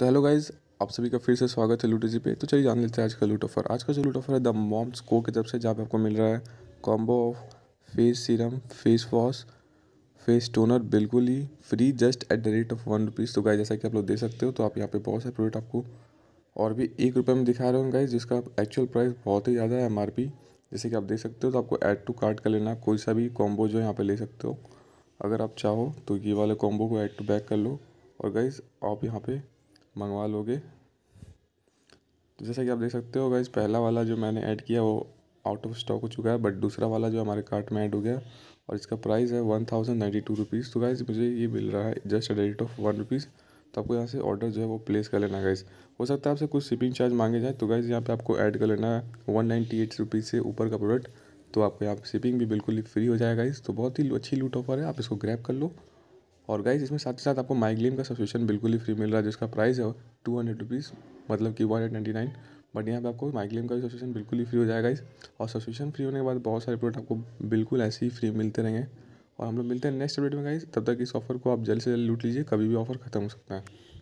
तो hello guys आप सभी का फिर से स्वागत है लूटो जी पे तो चलिए जान लेते हैं आज का लूट ऑफर आज का जो लूट ऑफर है द मॉम्स को की तरफ से जहाँ पे आपको मिल रहा है combo of face serum face wash face toner बिल्कुल ही free just at the rate of one rupees तो गाइज जैसा कि आप लोग दे सकते हो तो आप यहाँ पे बहुत सारे प्रोडक्ट आपको और भी एक रुपये में दिखा रहे हो गाइज जिसका एक्चुअल प्राइस बहुत ही ज़्यादा है एम जैसे कि आप देख सकते हो तो आपको ऐड टू कार्ट कर लेना कोई सा भी कॉम्बो जो है यहाँ पर ले सकते हो अगर आप चाहो तो ये वाले कॉम्बो को ऐड टू बैक कर लो और गाइज आप यहाँ पर मंगवा लोगे तो जैसा कि आप देख सकते हो गाइज पहला वाला जो मैंने ऐड किया वो आउट ऑफ स्टॉक हो चुका है बट दूसरा वाला जो हमारे कार्ट में ऐड हो गया और इसका प्राइस है one thousand ninety two rupees तो गाइज़ मुझे ये मिल रहा है just at rate of one rupees तो आपको यहाँ से ऑर्डर जो है वो प्लेस कर लेना गाइज़ हो सकता है आपसे कुछ शिपिंग चार्ज मांगे जाए तो गाइज़ यहाँ पे आपको ऐड कर लेना है वन नाइन्टी एट रुपीज़ से ऊपर का प्रोडक्ट तो आपको यहाँ शिपिंग भी बिल्कुल फ्री हो जाएगा गाइज़ तो बहुत ही अच्छी लूट ऑफर है आप इसको ग्रैप कर लो और गाइज इसमें साथ ही साथ आपको माइग्लिन का सब्सक्रिप्शन बिल्कुल ही फ्री मिल रहा है जिसका प्राइस है टू हंड्रेड रुपीज़ मतलब कि one hundred ninety nine but यहाँ पर आपको माइग्लिन का सब्सक्रिप्शन बिल्कुल ही फ्री हो जाएगा इस और सब्सक्रिप्शन फ्री होने के बाद बहुत सारे प्रोडक्ट आपको बिल्कुल ऐसे ही फ्री मिलते रहेंगे और हम लोग मिलते हैं नेक्स्ट अपडेट में गाइज तब तक इस ऑफर को आप जल्द से जल्द लूट लीजिए कभी भी ऑफर खत्म हो सकता है